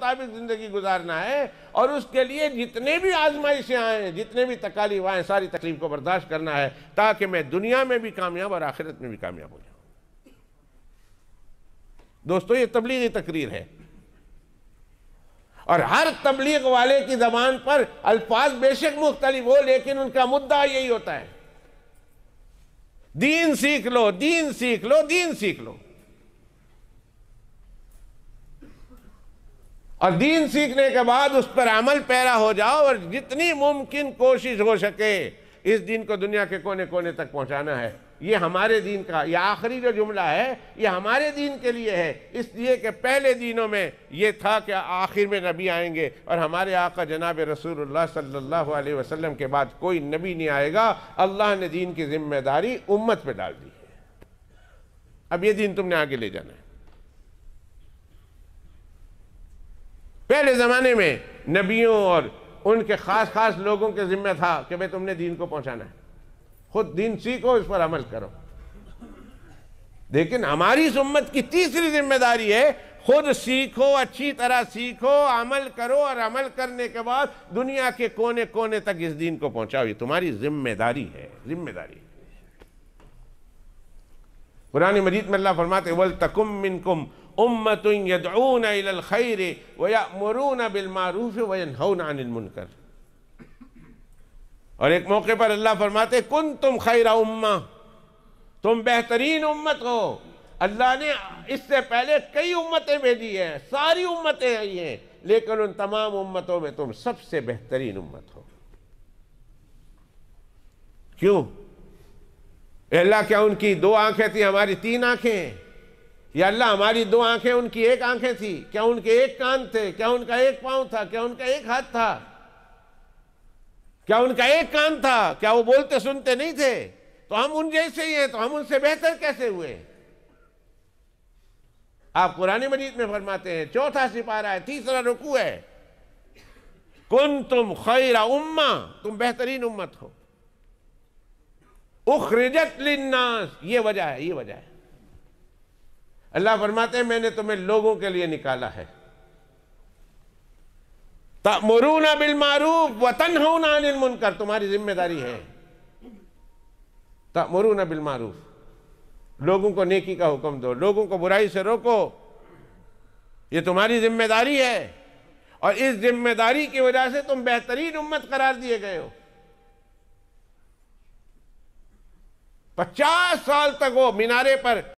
मुताबिक ज़िंदगी गुजारना है और उसके लिए जितने भी आजमाइशें आए जितने भी तकालीफ आए सारी तकलीफ को बर्दाश्त करना है ताकि मैं दुनिया में भी कामयाब और आखिरत में भी कामयाब हो जाऊं दोस्तों ये तबलीगी तकरीर है और हर तबलीग वाले की जबान पर अल्फाज बेशक मुख्तलिफ हो लेकिन उनका मुद्दा यही होता है दीन सीख लो दीन सीख लो दीन सीख लो और दीन सीखने के बाद उस पर अमल पैरा हो जाओ और जितनी मुमकिन कोशिश हो सके इस दिन को दुनिया के कोने कोने तक पहुंचाना है ये हमारे दिन का ये आखिरी जो जुमला है ये हमारे दीन के लिए है इसलिए कि पहले दिनों में ये था कि आखिर में नबी आएंगे और हमारे आका जनाब रसूलुल्लाह सल्लल्लाहु अलैहि वसल्लम के बाद कोई नबी नहीं आएगा अल्लाह ने दीन की जिम्मेदारी उम्मत पे डाल दी है अब ये दिन तुमने आगे ले जाना है पहले ज़माने में नबियों और उनके ख़ास ख़ास लोगों के ज़िम्मे था कि भाई तुमने दीन को पहुँचाना है खुद दीन सीखो इस पर अमल करो लेकिन हमारी उम्मत की तीसरी जिम्मेदारी है खुद सीखो अच्छी तरह सीखो अमल करो और अमल करने के बाद दुनिया के कोने कोने तक इस दिन को पहुंचाओ ये तुम्हारी जिम्मेदारी है जिम्मेदारी पुरानी मजीद में अल्लाह फरमाते वल तकुम मिनकुम उम्मतून खैर बिलमारूफ और एक मौके पर अल्लाह फरमाते कुन तुम खैरा उम्मा तुम बेहतरीन उम्मत हो अल्लाह ने इससे पहले कई उम्मतें भेजी हैं सारी उम्मतें आई हैं लेकिन उन तमाम उम्मतों में तुम सबसे बेहतरीन उम्मत हो क्यों अल्लाह क्या उनकी दो आंखें थी हमारी तीन आंखें हैं या अल्लाह हमारी दो आंखें उनकी एक आंखें थी क्या उनके एक कान थे क्या उनका एक पांव था क्या उनका एक हाथ था क्या उनका एक कान था क्या वो बोलते सुनते नहीं थे तो हम उन जैसे ही हैं तो हम उनसे बेहतर कैसे हुए आप पुरानी मजीद में फरमाते हैं चौथा सिपारा है तीसरा रुकू है कुन तुम खैरा उम्मा तुम बेहतरीन उम्मत हो उखरिजत लिन्नास ये वजह है ये वजह है अल्लाह फरमाते मैंने तुम्हें लोगों के लिए निकाला है मरूना बिल मारूफ वतन ना अनिल मुनकर तुम्हारी जिम्मेदारी है तमरूना बिल मारूफ लोगों को नेकी का हुक्म दो लोगों को बुराई से रोको ये तुम्हारी जिम्मेदारी है और इस जिम्मेदारी की वजह से तुम बेहतरीन उम्मत करार दिए गए हो पचास साल तक वो मीनारे पर